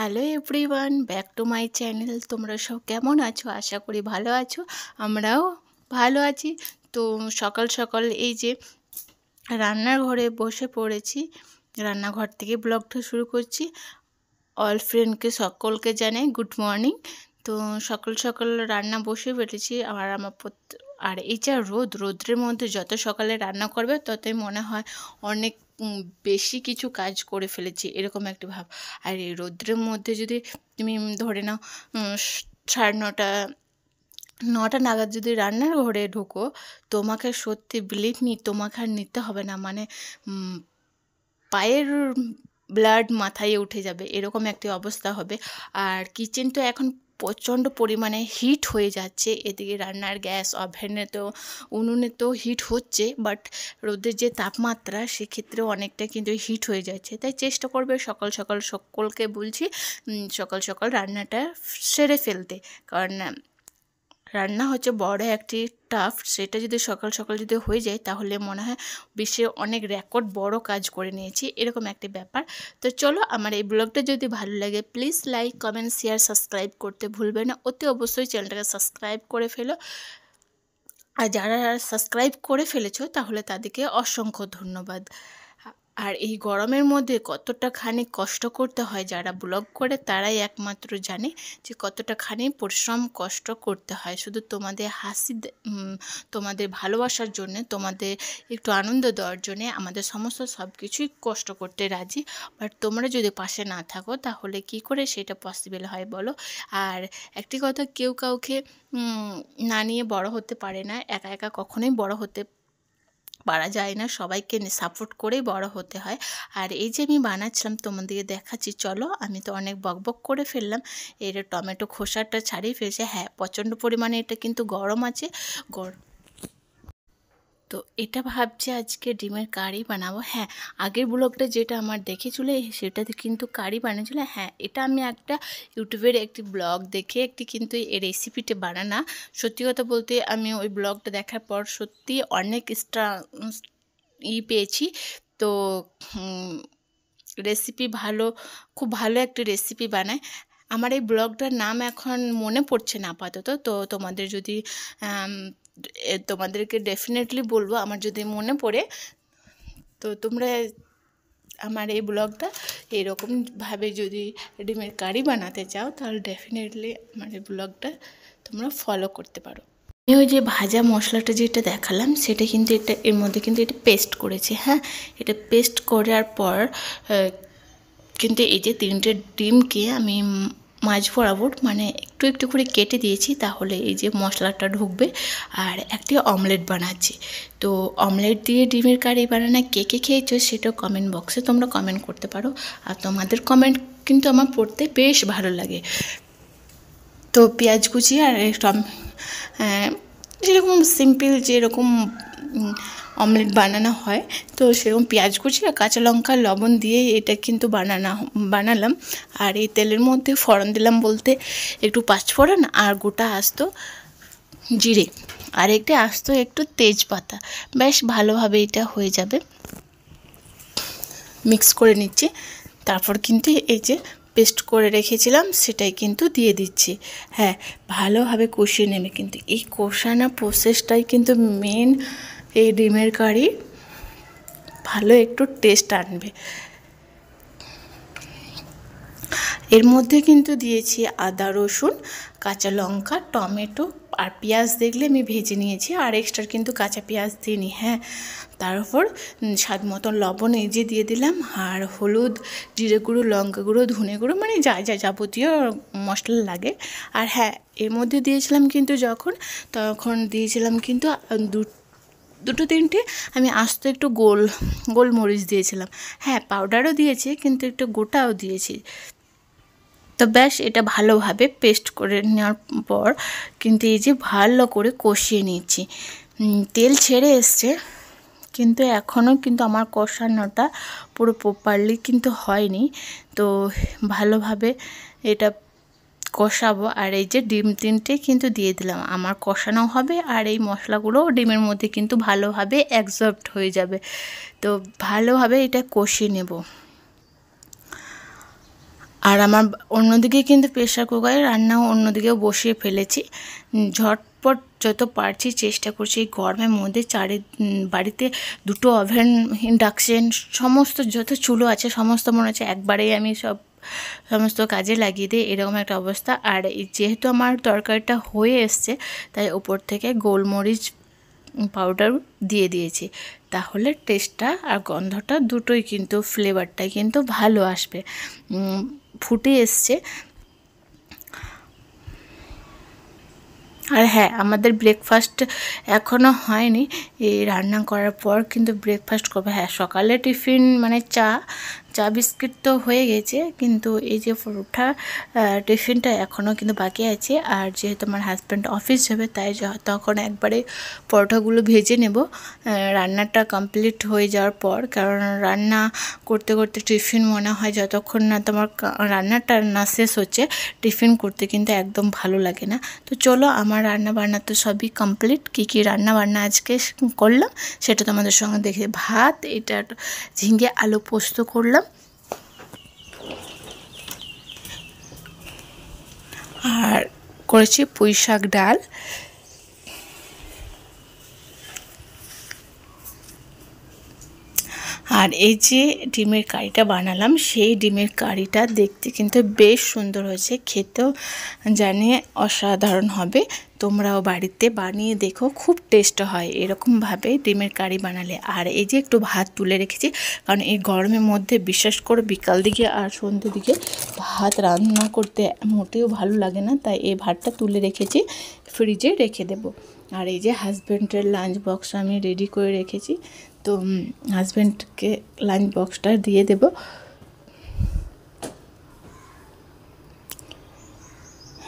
hello everyone back to my channel তোমরা সব কেমন আছো আশা করি ভালো আছো আমরাও ভালো আছি তো সকাল সকাল এই যে রান্নার ঘরে বসে পড়েছি রান্নাঘর থেকে ব্লগটা শুরু করছি অল ফ্রেন্ডকে সকলকে জানাই গুড মর্নিং তো সকাল সকাল রান্না বসে পেটেছি আর আমার আর এই যা রোদ রোদ্রের মধ্যে যত সকালে রান্না করবে ততই মনে হয় অনেক বেশি কিছু কাজ করে ফেলেছি এরকম একটি ভাব আর এই রৌদ্রের মধ্যে যদি তুমি ধরে নাও সাড়ে নটা নটা নাগাদ যদি রান্নার ঘরে ঢুকো তোমাকে সত্যি বিলিভ নি তোমাকে আর নিতে হবে না মানে পায়ের ব্লাড মাথায় উঠে যাবে এরকম একটি অবস্থা হবে আর কিচেন তো এখন প্রচণ্ড পরিমাণে হিট হয়ে যাচ্ছে এদিকে রান্নার গ্যাস ওভেনে তো উনুনে তো হিট হচ্ছে বাট রোদের যে তাপমাত্রা সেক্ষেত্রে অনেকটা কিন্তু হিট হয়ে যাচ্ছে তাই চেষ্টা করবে সকাল সকাল সকলকে বলছি সকাল সকাল রান্নাটা সেরে ফেলতে কারণ রান্না হচ্ছে বড় একটি টাফ সেটা যদি সকাল সকাল যদি হয়ে যায় তাহলে মনে হয় বিশ্বে অনেক রেকর্ড বড় কাজ করে নিয়েছি এরকম একটি ব্যাপার তো চলো আমার এই ব্লগটা যদি ভালো লাগে please like comment share subscribe করতে ভুলবে না অতি অবশ্যই চ্যানেলটাকে সাবস্ক্রাইব করে ফেলো আর যারা সাবস্ক্রাইব করে ফেলেছো তাহলে তাদেরকে অসংখ্য ধন্যবাদ আর এই গরমের মধ্যে কতটা খানি কষ্ট করতে হয় যারা ব্লগ করে তারাই একমাত্র জানে যে কতটা খানি পরিশ্রম কষ্ট করতে হয় শুধু তোমাদের হাসি তোমাদের ভালোবাসার জন্য তোমাদের একটু আনন্দ দেওয়ার জন্যে আমাদের সমস্ত সব কিছুই কষ্ট করতে রাজি বাট তোমরা যদি পাশে না থাকো তাহলে কি করে সেটা পসিবল হয় বলো আর একটি কথা কেউ কাউকে না নিয়ে বড় হতে পারে না একা একা কখনোই বড় হতে পারা যায় না সবাইকে সাপোর্ট করেই বড় হতে হয় আর এই যে আমি বানাচ্ছিলাম তোমাদেরকে দেখাচ্ছি চলো আমি তো অনেক বকবক করে ফেললাম এর টমেটো খোসাটা ছাড়িয়ে ফেলছে হ্যাঁ প্রচণ্ড পরিমাণে এটা কিন্তু গরম আছে গরম তো এটা ভাবছি আজকে ডিমের কারি বানাবো হ্যাঁ আগের ব্লগটা যেটা আমার দেখেছিল সেটাতে কিন্তু কারি বানিয়েছিল হ্যাঁ এটা আমি একটা ইউটিউবের একটি ব্লগ দেখে একটি কিন্তু এই রেসিপিটি বানানা সত্যি কথা বলতে আমি ওই ব্লগটা দেখার পর সত্যি অনেক স্টা ই পেয়েছি তো রেসিপি ভালো খুব ভালো একটি রেসিপি বানায় আমার এই ব্লগটার নাম এখন মনে পড়ছে না আপাতত তো তোমাদের যদি তোমাদেরকে ডেফিনেটলি বলবো আমার যদি মনে পড়ে তো তোমরা আমার এই ব্লগটা এরকমভাবে যদি ডিমের কারি বানাতে চাও তাহলে ডেফিনেটলি আমার এই ব্লগটা তোমরা ফলো করতে পারো আমি ওই যে ভাজা মশলাটা যেটা দেখালাম সেটা কিন্তু এটা এর মধ্যে কিন্তু এটা পেস্ট করেছি হ্যাঁ এটা পেস্ট করার পর কিন্তু এই যে তিনটে ডিমকে আমি মাঝ বরাবর মানে একটু একটু করে কেটে দিয়েছি তাহলে এই যে মশলাটা ঢুকবে আর একটি অমলেট বানাচ্ছি তো অমলেট দিয়ে ডিমের কারি বানানা কে কে খেয়েছো সেটা কমেন্ট বক্সে তোমরা কমেন্ট করতে পারো আর তোমাদের কমেন্ট কিন্তু আমার পড়তে বেশ ভালো লাগে তো পেঁয়াজ কুচি আর যেরকম সিম্পল যেরকম অমলেট বানানো হয় তো সেরকম পেঁয়াজ কুচি আর কাঁচা লঙ্কা লবণ দিয়ে এটা কিন্তু বানানা বানালাম আর এই তেলের মধ্যে ফড়ন দিলাম বলতে একটু পাঁচফোড়ন আর গোটা আসতো জিরে আর একটি আস্ত একটু তেজপাতা বেশ ভালোভাবে এটা হয়ে যাবে মিক্স করে নিচ্ছি তারপর কিন্তু এই যে পেস্ট করে রেখেছিলাম সেটাই কিন্তু দিয়ে দিচ্ছি হ্যাঁ ভালোভাবে কষিয়ে নেবে কিন্তু এই কষানো প্রসেসটাই কিন্তু মেন এই ডিমের কারি ভালো একটু টেস্ট আনবে এর মধ্যে কিন্তু দিয়েছি আদা রসুন কাঁচা লঙ্কা টমেটো আর পেঁয়াজ দেখলে আমি ভেজে নিয়েছি আর এক্সট্রা কিন্তু কাঁচা পেঁয়াজ দিইনি হ্যাঁ তার উপর স্বাদ মতন লবণ এই যে দিয়ে দিলাম আর হলুদ জিরে গুঁড়ো লঙ্কা গুঁড়ো ধনে গুঁড়ো মানে যা যা যাবতীয় মশলা লাগে আর হ্যাঁ এর মধ্যে দিয়েছিলাম কিন্তু যখন তখন দিয়েছিলাম কিন্তু দু দুটো তিনটে আমি আস্ত একটু গোল গোলমরিচ দিয়েছিলাম হ্যাঁ পাউডারও দিয়েছি কিন্তু একটু গোটাও দিয়েছি তো ব্যাস এটা ভালোভাবে পেস্ট করে নেওয়ার পর কিন্তু এই যে ভালো করে কষিয়ে নিচ্ছি তেল ছেড়ে এসছে কিন্তু এখনও কিন্তু আমার কষানোটা পুরো প্রপারলি কিন্তু হয়নি তো ভালোভাবে এটা কষাবো আর এই যে ডিম তিনটে কিন্তু দিয়ে দিলাম আমার কষানো হবে আর এই মশলাগুলোও ডিমের মধ্যে কিন্তু ভালোভাবে অ্যাবজর্বড হয়ে যাবে তো ভালোভাবে এটা কষিয়ে নেব আর আমার অন্যদিকে কিন্তু প্রেশার কুকারে রান্নাও অন্যদিকেও বসিয়ে ফেলেছি ঝটপট যত পারছি চেষ্টা করছি এই গরমের মধ্যে চারি বাড়িতে দুটো ওভেন ইন্ডাকশন সমস্ত যত চুলো আছে সমস্ত মনে হচ্ছে একবারেই আমি সব সমস্ত কাজে লাগিয়ে দিই এরকম একটা অবস্থা আর যেহেতু আমার তরকারিটা হয়ে এসছে তাই ওপর থেকে গোলমরিচ পাউডার দিয়ে দিয়েছি তাহলে টেস্টটা আর গন্ধটা দুটোই কিন্তু ফ্লেভারটাই কিন্তু ভালো আসবে ফুটে এসছে আর হ্যাঁ আমাদের ব্রেকফাস্ট এখনও হয়নি এই রান্না করার পর কিন্তু ব্রেকফাস্ট করবে হ্যাঁ সকালে টিফিন মানে চা চা বিস্কিট তো হয়ে গেছে কিন্তু এই যে পরোটা টিফিনটা এখনও কিন্তু বাকি আছে আর যেহেতু আমার হাজব্যান্ড অফিস যাবে তাই তখন একবারে পরোটাগুলো ভেজে নেব রান্নাটা কমপ্লিট হয়ে যাওয়ার পর কারণ রান্না করতে করতে টিফিন মনে হয় যতক্ষণ না তোমার রান্নাটা না শেষ হচ্ছে টিফিন করতে কিন্তু একদম ভালো লাগে না তো চলো আমার রান্না বান্না তো সবই কমপ্লিট কী কী রান্না বান্না আজকে করলাম সেটা তোমাদের সঙ্গে দেখে ভাত এটা ঝিঙে আলু পোস্ত করলাম আর করেছি পুঁই শাক ডাল আর এই যে ডিমের কারিটা বানালাম সেই ডিমের কারিটা দেখতে কিন্তু বেশ সুন্দর হয়েছে খেতেও জানি অসাধারণ হবে তোমরাও বাড়িতে বানিয়ে দেখো খুব টেস্ট হয় এরকমভাবে ডিমের কারি বানালে আর এই যে একটু ভাত তুলে রেখেছি কারণ এই গরমের মধ্যে বিশেষ করে বিকাল দিকে আর সন্ধ্যে দিকে ভাত রান্না করতে মোটেও ভালো লাগে না তাই এই ভাতটা তুলে রেখেছি ফ্রিজে রেখে দেব আর এই যে হাজব্যান্ডের লাঞ্চ বক্স আমি রেডি করে রেখেছি তো হাজব্যান্ডকে লাঞ্চ বক্সটা দিয়ে দেব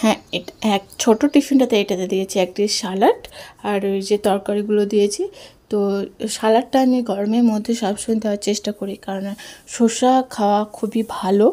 হ্যাঁ এটা এক ছোটো টিফিনটাতে এটাতে দিয়েছি একটি সালাড আর ওই যে তরকারিগুলো দিয়েছি তো সালাডটা আমি গরমের মধ্যে সবসময় দেওয়ার চেষ্টা করি কারণ শসা খাওয়া খুবই ভালো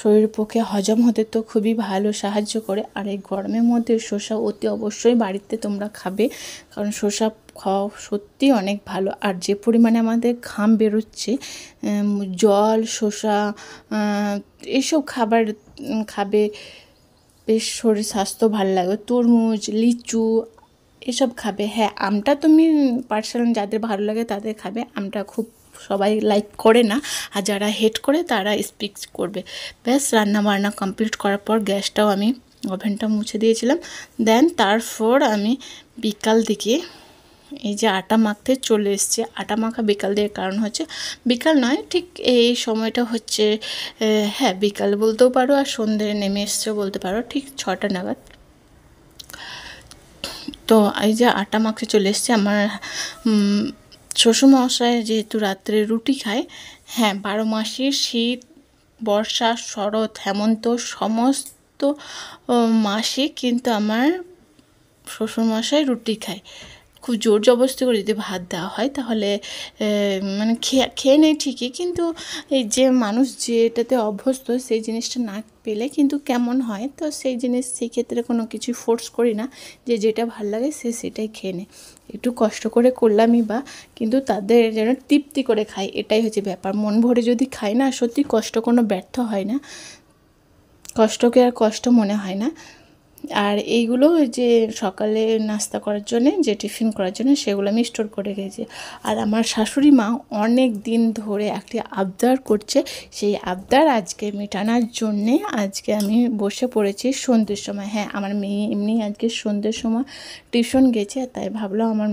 শরীরের পক্ষে হজম হতে তো খুবই ভালো সাহায্য করে আর এই গরমের মধ্যে শসা অতি অবশ্যই বাড়িতে তোমরা খাবে কারণ শসা খাওয়া সত্যি অনেক ভালো আর যে পরিমাণে আমাদের ঘাম বেরোচ্ছে জল শসা এসব খাবার খাবে বেশ শরীর স্বাস্থ্য ভালো লাগবে তরমুজ লিচু এসব খাবে হ্যাঁ আমটা তুমি পার্সোনাল যাদের ভালো লাগে তাদের খাবে আমটা খুব সবাই লাইক করে না আর যারা হেড করে তারা স্পিক করবে ব্যাস রান্না বান্না কমপ্লিট করার পর গ্যাসটাও আমি ওভেনটা মুছে দিয়েছিলাম দেন তারপর আমি বিকাল দিকে এই যে আটা মাখতে চলে এসছে আটা মাখা বিকাল দিয়ে কারণ হচ্ছে বিকাল নয় ঠিক এই সময়টা হচ্ছে হ্যাঁ বিকাল বলতেও পারো আর সন্ধ্যে নেমে এসছে বলতে পারো ঠিক ছটা নাগাদ তো এই যে আটা মাখতে চলে এসছে আমার শ্বশুরমশাই যেহেতু রাত্রে রুটি খায় হ্যাঁ বারো মাসে শীত বর্ষা শরৎ হেমন্ত সমস্ত মাসে কিন্তু আমার শ্বশুরমশাই রুটি খায় খুব জোর জবরস্তি করে যদি ভাত দেওয়া হয় তাহলে মানে খেয়ে খেয়ে নেয় ঠিকই কিন্তু এই যে মানুষ যেটাতে অভ্যস্ত সেই জিনিসটা না পেলে কিন্তু কেমন হয় তো সেই জিনিস সেই ক্ষেত্রে কোনো কিছু ফোর্স করি না যে যেটা ভাল লাগে সে সেটাই খেয়ে নেয় একটু কষ্ট করে করলামই বা কিন্তু তাদের যেন তৃপ্তি করে খায় এটাই হচ্ছে ব্যাপার মন ভরে যদি খায় না সত্যি কষ্ট কোনো ব্যর্থ হয় না কষ্টকে আর কষ্ট মনে হয় না আর এইগুলো যে সকালে নাস্তা করার জন্যে যে টিফিন করার জন্য সেগুলো আমি স্টোর করে রেখেছি আর আমার শাশুড়ি মা অনেক দিন ধরে একটি আবদার করছে সেই আবদার আজকে মেটানোর জন্যে আজকে আমি বসে পড়েছি সন্ধ্যের সময় হ্যাঁ আমার মেয়ে এমনি আজকে সন্ধ্যের সময় টিউশন গেছে তাই ভাবলাম আমার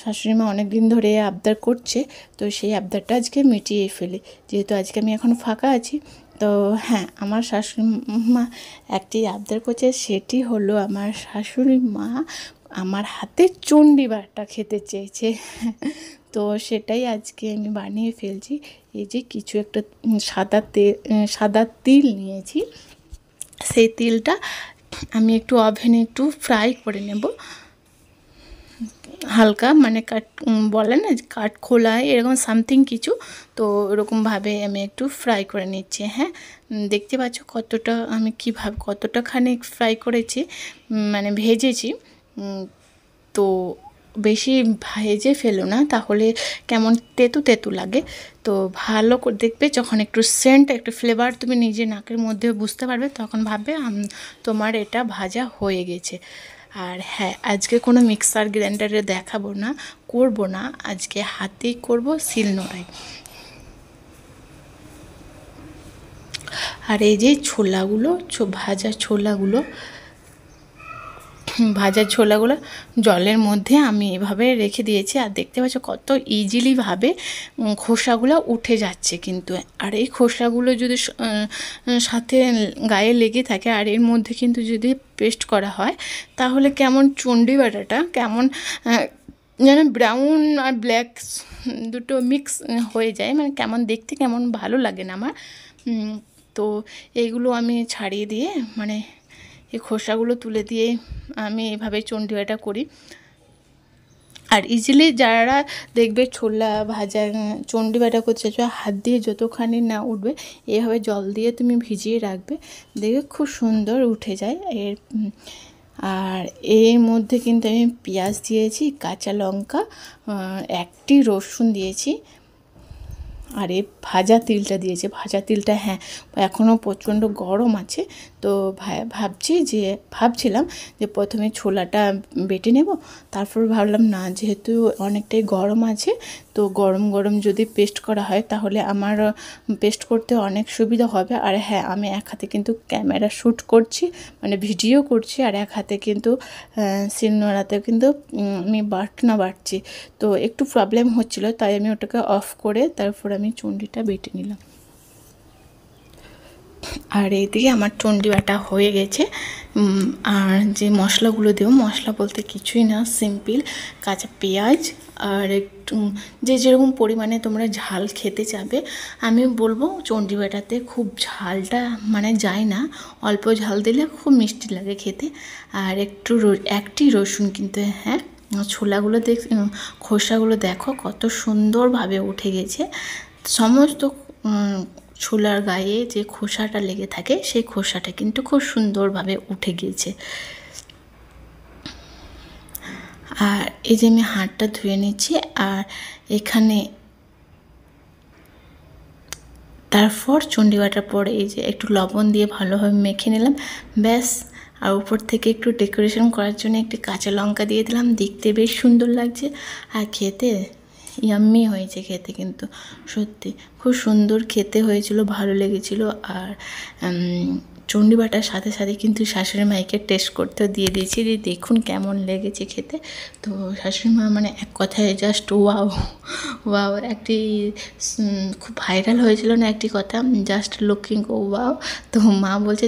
শাশুড়ি মা অনেক দিন ধরে আবদার করছে তো সেই আবদারটা আজকে মিটিয়ে ফেলি যেহেতু আজকে আমি এখন ফাঁকা আছি তো হ্যাঁ আমার শাশুড়ি মা একটি আবদার করছে সেটি হলো আমার শাশুড়ি মা আমার হাতে চণ্ডীবারটা খেতে চেয়েছে তো সেটাই আজকে আমি বানিয়ে ফেলছি এই যে কিছু একটা সাদা তেল সাদা তিল নিয়েছি সেই তিলটা আমি একটু ওভেনে একটু ফ্রাই করে নেব হালকা মানে কাট বলে না কাট খোলা এরকম সামথিং কিছু তো ওরকমভাবে আমি একটু ফ্রাই করে নিচ্ছি হ্যাঁ দেখতে পাচ্ছ কতটা আমি কীভাবে কতটা খানে ফ্রাই করেছি মানে ভেজেছি তো বেশি ভেজে ফেলো না তাহলে কেমন তেতু তেতু লাগে তো ভালো করে দেখবে যখন একটু সেন্ট একটু ফ্লেভার তুমি নিজে নাকের মধ্যে বুঝতে পারবে তখন ভাববে তোমার এটা ভাজা হয়ে গেছে আর হ্যাঁ আজকে কোনো মিক্সার গ্রাইন্ডারে দেখাবো না করব না আজকে হাতেই করব শিলনোড়ায় আর এই যে ছোলাগুলো ভাজা ছোলাগুলো ভাজা ছোলাগুলো জলের মধ্যে আমি এভাবে রেখে দিয়েছি আর দেখতে পাচ্ছ কত ইজিলিভাবে খোসাগুলো উঠে যাচ্ছে কিন্তু আর এই খোসাগুলো যদি সাথে গায়ে লেগে থাকে আর এর মধ্যে কিন্তু যদি পেস্ট করা হয় তাহলে কেমন চণ্ডী বাটাটা কেমন যেন ব্রাউন আর ব্ল্যাক দুটো মিক্স হয়ে যায় মানে কেমন দেখতে কেমন ভালো লাগে না আমার তো এইগুলো আমি ছাড়িয়ে দিয়ে মানে এই খোসাগুলো তুলে দিয়ে আমি এভাবে চন্ডিওয়াটা করি আর ইজিলি যারা দেখবে ছোলা ভাজা চণ্ডী বাটা করছে হাত দিয়ে যতখানি না উঠবে এভাবে জল দিয়ে তুমি ভিজিয়ে রাখবে দেখবে খুব সুন্দর উঠে যায় এর আর এর মধ্যে কিন্তু আমি পেঁয়াজ দিয়েছি কাঁচা লঙ্কা একটি রসুন দিয়েছি আর এ ভাজা তিলটা দিয়েছে ভাজা তিলটা হ্যাঁ এখনও প্রচণ্ড গরম আছে তো ভাই ভাবছি যে ভাবছিলাম যে প্রথমে ছোলাটা বেটে নেব তারপর ভাবলাম না যেহেতু অনেকটাই গরম আছে তো গরম গরম যদি পেস্ট করা হয় তাহলে আমার পেস্ট করতে অনেক সুবিধা হবে আর হ্যাঁ আমি এক হাতে কিন্তু ক্যামেরা শ্যুট করছি মানে ভিডিও করছি আর এক হাতে কিন্তু শিলনোড়াতেও কিন্তু আমি বাটনা বাটছি তো একটু প্রবলেম হচ্ছিল তাই আমি ওটাকে অফ করে তারপর আমি চুন্ডিটা বেটে নিলাম আর এইদিকে আমার টন্ডি বাটা হয়ে গেছে আর যে মশলাগুলো দেব মশলা বলতে কিছুই না সিম্পল কাঁচা পেঁয়াজ আর একটু যে যেরকম পরিমাণে তোমরা ঝাল খেতে চাবে আমি বলবো বাটাতে খুব ঝালটা মানে যায় না অল্প ঝাল দিলে খুব মিষ্টি লাগে খেতে আর একটু একটি রসুন কিন্তু হ্যাঁ ছোলাগুলো দেখ খোসাগুলো দেখো কত সুন্দরভাবে উঠে গেছে সমস্ত ছোলার গায়ে যে খোসাটা লেগে থাকে সেই খোসাটা কিন্তু খুব সুন্দরভাবে উঠে গিয়েছে আর এই যে আমি হাড়টা ধুয়ে নিচ্ছি আর এখানে তারপর চণ্ডী বাটার পরে এই যে একটু লবণ দিয়ে ভালোভাবে মেখে নিলাম ব্যাস আর উপর থেকে একটু ডেকোরেশন করার জন্য একটি কাঁচা লঙ্কা দিয়ে দিলাম দেখতে বেশ সুন্দর লাগছে আর খেতে ইয়াম্মি হয়েছে খেতে কিন্তু সত্যি খুব সুন্দর খেতে হয়েছিল ভালো লেগেছিল আর চণ্ডীবাটার সাথে সাথে কিন্তু শাশুড়ি মাইকে টেস্ট করতে দিয়ে দিয়েছি যে দেখুন কেমন লেগেছে খেতে তো শাশুড়ি মা মানে এক কথায় জাস্ট ওয়াও ওয়াও একটি খুব ভাইরাল হয়েছিল না একটি কথা জাস্ট লুকিং ও ওয়াও তো মা বলছে